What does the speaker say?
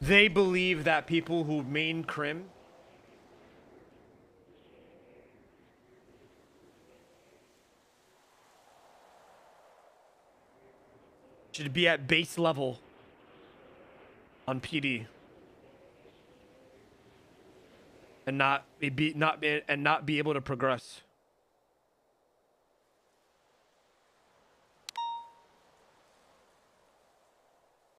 They believe that people who main crim should be at base level on PD and not be not be and not be able to progress.